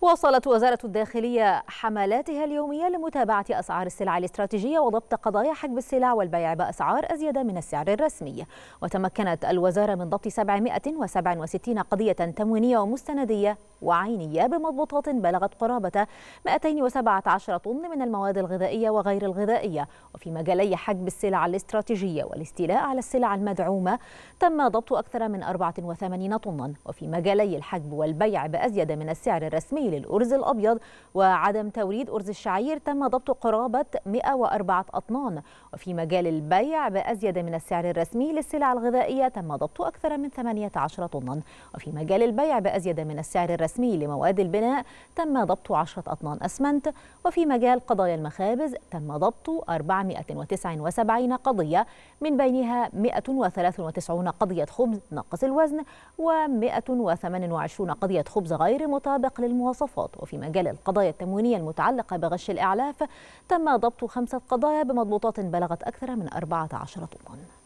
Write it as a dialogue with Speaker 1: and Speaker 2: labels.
Speaker 1: واصلت وزارة الداخلية حملاتها اليومية لمتابعة أسعار السلع الاستراتيجية وضبط قضايا حجب السلع والبيع بأسعار أزيد من السعر الرسمي وتمكنت الوزارة من ضبط 767 قضية تموينية ومستندية وعينية بمضبوطات بلغت قرابة 217 طن من المواد الغذائية وغير الغذائية وفي مجالي حجب السلع الاستراتيجية والاستيلاء على السلع المدعومة تم ضبط أكثر من 84 طنا وفي مجالي الحجب والبيع بأزيد من السعر الرسمي الدولي للأرز الأبيض وعدم توريد أرز الشعير تم ضبط قرابة 104 أطنان وفي مجال البيع بأزيد من السعر الرسمي للسلع الغذائية تم ضبط أكثر من 18 طنا وفي مجال البيع بأزيد من السعر الرسمي لمواد البناء تم ضبط 10 أطنان أسمنت وفي مجال قضايا المخابز تم ضبط 479 قضية من بينها 193 قضية خبز ناقص الوزن و 128 قضية خبز غير مطابق للمواصفات المواصفات وفي مجال القضايا التموينية المتعلقة بغش الإعلاف تم ضبط خمسة قضايا بمضبوطات بلغت أكثر من 14 طنا